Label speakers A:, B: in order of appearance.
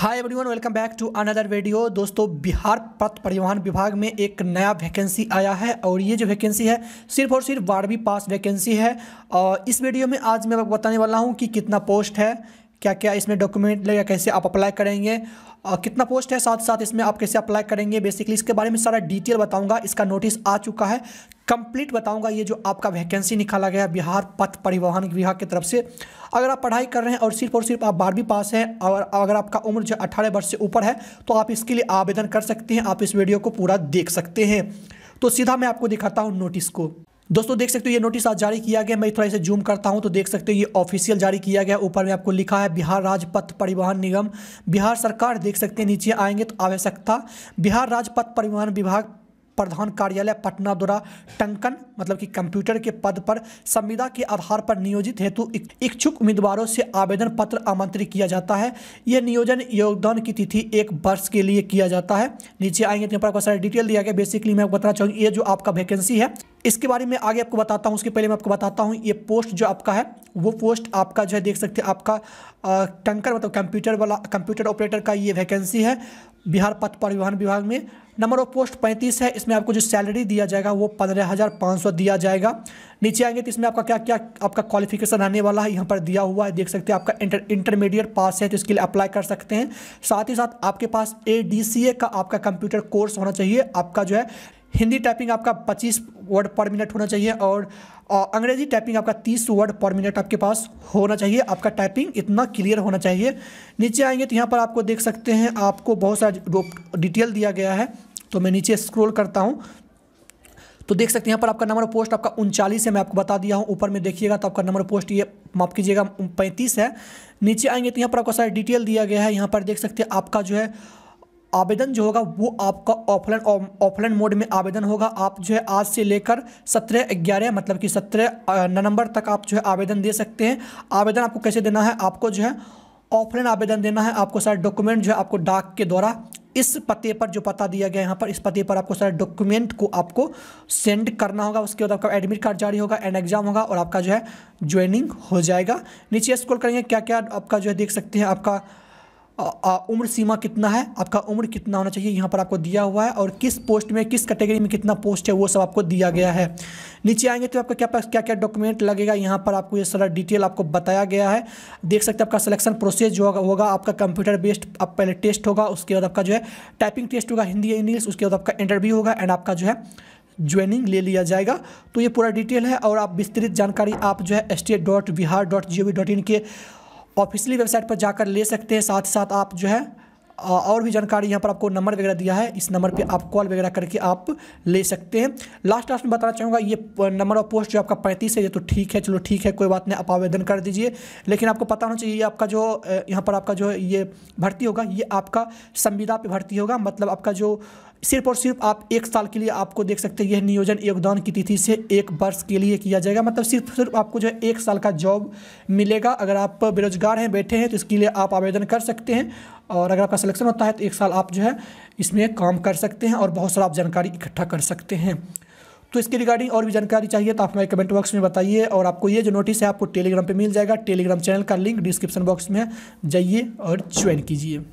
A: hi everyone welcome back to another video दोस्तों बिहार पथ परिवहन विभाग में एक नया वैकेंसी आया है और ये जो वैकेंसी है सिर्फ और सिर्फ बारहवीं पास वैकेंसी है और इस वीडियो में आज मैं आपको बताने वाला हूँ कि कितना पोस्ट है क्या क्या इसमें डॉक्यूमेंट लगेगा कैसे आप अप्लाई करेंगे कितना पोस्ट है साथ साथ इसमें आप कैसे अप्लाई करेंगे बेसिकली इसके बारे में सारा डिटेल बताऊंगा इसका नोटिस आ चुका है कंप्लीट बताऊंगा ये जो आपका वैकेंसी निकाला गया बिहार पथ परिवहन विभाग की तरफ से अगर आप पढ़ाई कर रहे हैं और सिर्फ और सिर्फ आप बारहवीं पास हैं और अगर आपका उम्र जो अठारह वर्ष से ऊपर है तो आप इसके लिए आवेदन कर सकते हैं आप इस वीडियो को पूरा देख सकते हैं तो सीधा मैं आपको दिखाता हूँ नोटिस को दोस्तों देख सकते हो ये नोटिस आज जारी किया गया मैं थोड़ा इसे जूम करता हूँ तो देख सकते हो ये ऑफिशियल जारी किया गया ऊपर में आपको लिखा है बिहार राजपथ परिवहन निगम बिहार सरकार देख सकते हैं नीचे आएंगे तो आवश्यकता बिहार राज्य पथ परिवहन विभाग प्रधान कार्यालय पटना द्वारा टंकन मतलब कि कंप्यूटर के पद पर संविदा के आधार पर नियोजित हेतु इच्छुक उम्मीदवारों से आवेदन पत्र आमंत्रित किया जाता है यह नियोजन योगदान की तिथि एक वर्ष के लिए किया जाता है नीचे आएंगे तो यहाँ पर सारा डिटेल दिया गया बेसिकली मैं बताना चाहूँगी ये जो आपका वैकेंसी है इसके बारे में आगे आपको बताता हूँ उसके पहले मैं आपको बताता हूँ ये पोस्ट जो आपका है वो पोस्ट आपका जो है देख सकते हैं आपका टंकर मतलब कंप्यूटर वाला कंप्यूटर ऑपरेटर का ये वैकेंसी है बिहार पथ परिवहन विभाग में नंबर ऑफ पोस्ट पैंतीस है इसमें आपको जो सैलरी दिया जाएगा वो पंद्रह हज़ार पाँच सौ दिया जाएगा नीचे आएंगे तो इसमें आपका क्या क्या आपका क्वालिफिकेशन आने वाला है यहाँ पर दिया हुआ है देख सकते हैं आपका इंटर इंटरमीडिएट पास है तो इसके लिए अप्लाई कर सकते हैं साथ ही साथ आपके पास ए का आपका कंप्यूटर कोर्स होना चाहिए आपका जो है हिंदी टाइपिंग आपका 25 वर्ड पर मिनट होना चाहिए और अंग्रेजी टाइपिंग आपका 30 वर्ड पर मिनट आपके पास होना चाहिए आपका टाइपिंग इतना क्लियर होना चाहिए नीचे आएंगे तो यहाँ पर आपको देख सकते हैं आपको बहुत सारा डिटेल दिया गया है तो मैं नीचे स्क्रोल करता हूँ तो देख सकते हैं यहाँ पर आपका नंबर पोस्ट आपका उनचालीस है मैं आपको बता दिया हूँ ऊपर में देखिएगा तो आपका नंबर पोस्ट ये माफ कीजिएगा पैंतीस है नीचे आएंगे तो यहाँ पर आपको सारा डिटेल दिया गया है यहाँ पर देख सकते हैं आपका जो है आवेदन जो होगा वो आपका ऑफलाइन ऑफलाइन मोड में आवेदन होगा आप जो है आज से लेकर सत्रह ग्यारह मतलब कि सत्रह नवंबर तक आप जो है आवेदन दे सकते हैं आवेदन आपको कैसे देना है आपको जो है ऑफलाइन आवेदन देना है आपको सारे डॉक्यूमेंट जो है आपको डाक के द्वारा इस पते पर जो पता दिया गया है यहाँ पर इस पते पर आपको सारे डॉक्यूमेंट को आपको सेंड करना होगा उसके बाद आपका एडमिट कार्ड जारी होगा एंड एग्जाम होगा और आपका जो है ज्वाइनिंग हो जाएगा नीचे स्क्रॉल करेंगे क्या क्या आपका जो है देख सकते हैं आपका आ, उम्र सीमा कितना है आपका उम्र कितना होना चाहिए यहाँ पर आपको दिया हुआ है और किस पोस्ट में किस कैटेगरी में कितना पोस्ट है वो सब आपको दिया गया है नीचे आएंगे तो आपका क्या क्या क्या डॉक्यूमेंट लगेगा यहाँ पर आपको ये सारा डिटेल आपको बताया गया है देख सकते हैं आपका सिलेक्शन प्रोसेस जो होगा आपका कंप्यूटर बेस्ड आप पहले टेस्ट होगा उसके बाद आपका जो है टाइपिंग टेस्ट होगा हिंदी इंग्लिश उसके बाद आपका इंटरव्यू होगा एंड आपका जो है ज्वाइनिंग ले लिया जाएगा तो ये पूरा डिटेल है और आप विस्तृत जानकारी आप जो है S dot Bihar dot G O V dot in के ऑफिशियली वेबसाइट पर जाकर ले सकते हैं साथ ही साथ आप जो है और भी जानकारी यहाँ पर आपको नंबर वगैरह दिया है इस नंबर पे आप कॉल वगैरह करके आप ले सकते हैं लास्ट लास्ट में बताना चाहूँगा ये नंबर ऑफ पोस्ट जो आपका पैंतीस है ये तो ठीक है चलो ठीक है कोई बात नहीं आप आवेदन कर दीजिए लेकिन आपको पता होना चाहिए ये आपका जो यहाँ पर आपका जो ये भर्ती होगा ये आपका संविदा पर भर्ती होगा मतलब आपका जो सिर्फ और सिर्फ आप एक साल के लिए आपको देख सकते हैं यह नियोजन योगदान की तिथि से एक वर्ष के लिए किया जाएगा मतलब सिर्फ सिर्फ आपको जो है एक साल का जॉब मिलेगा अगर आप बेरोजगार हैं बैठे हैं तो इसके लिए आप आवेदन कर सकते हैं और अगर आपका सिलेक्शन होता है तो एक साल आप जो है इसमें काम कर सकते हैं और बहुत सारा आप जानकारी इकट्ठा कर सकते हैं तो इसके रिगार्डिंग और भी जानकारी चाहिए तो आप हमारे कमेंट बॉक्स में बताइए और आपको ये जो नोटिस है आपको टेलीग्राम पे मिल जाएगा टेलीग्राम चैनल का लिंक डिस्क्रिप्शन बॉक्स में जाइए और ज्वाइन कीजिए